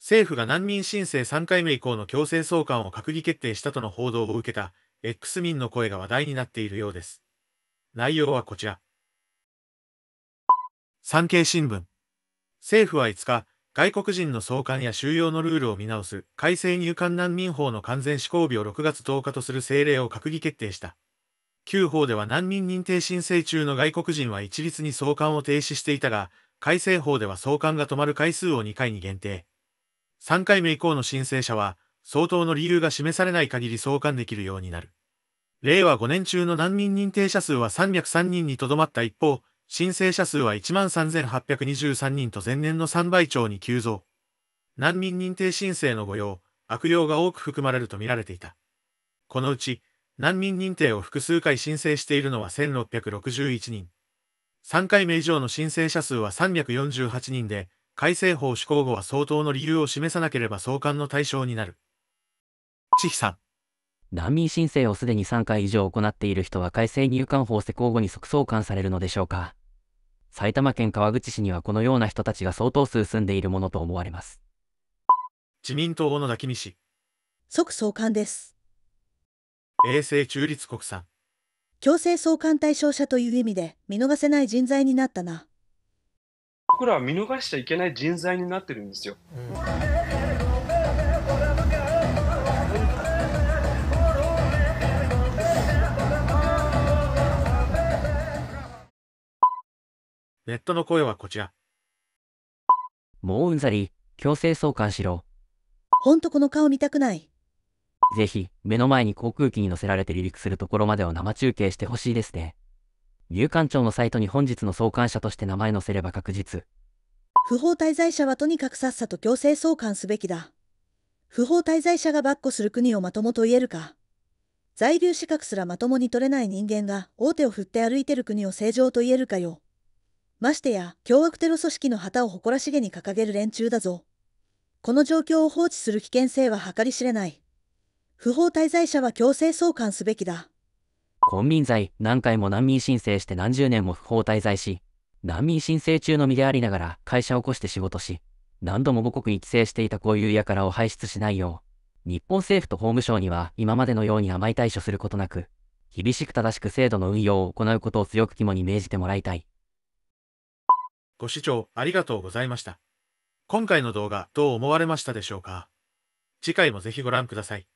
政府が難民申請3回目以降の強制送還を閣議決定したとの報道を受けた X 民の声が話題になっているようです。内容はこちら。産経新聞。政府は5日、外国人の送還や収容のルールを見直す改正入管難民法の完全施行日を6月10日とする政令を閣議決定した。旧法では難民認定申請中の外国人は一律に送還を停止していたが、改正法では送還が止まる回数を2回に限定。3回目以降の申請者は、相当の理由が示されない限り送還できるようになる。令和5年中の難民認定者数は303人にとどまった一方、申請者数は13,823人と前年の3倍超に急増。難民認定申請の御用、悪用が多く含まれるとみられていた。このうち、難民認定を複数回申請しているのは1661人。3回目以上の申請者数は348人で、改正法施行後は相当の理由を示さなければ送還の対象になる。千比さん。難民申請をすでに3回以上行っている人は改正入管法施行後に即送還されるのでしょうか。埼玉県川口市にはこのような人たちが相当数住んでいるものと思われます。自民党の野き君即送還です。衛星中立国産。強制送還対象者という意味で見逃せない人材になったな。僕らは見逃しちゃいけない人材になってるんですよ。ネットの声はこちら。もううんざり、強制送還しろ。ほんとこの顔見たくない。ぜひ、目の前に航空機に乗せられて離陸するところまでを生中継してほしいですね。入管庁のサイトに本日の送還者として名前載せれば確実。不法滞在者はとにかくさっさと強制送還すべきだ。不法滞在者が跋扈する国をまともと言えるか。在留資格すらまともに取れない人間が大手を振って歩いてる国を正常と言えるかよ。ましてや、凶悪テロ組織の旗を誇らしげに掲げる連中だぞ。この状況を放置する危険性は計り知れない。不法滞在者は強制送還すべきだ。婚民罪、何回も難民申請して何十年も不法滞在し、難民申請中の身でありながら会社を起こして仕事し、何度も母国に帰省していたこういう輩を排出しないよう、日本政府と法務省には今までのように甘い対処することなく、厳しく正しく制度の運用を行うことを強く肝に銘じてもらいたい。ご視聴ありがとうございました。今回の動画どう思われましたでしょうか次回もぜひご覧ください。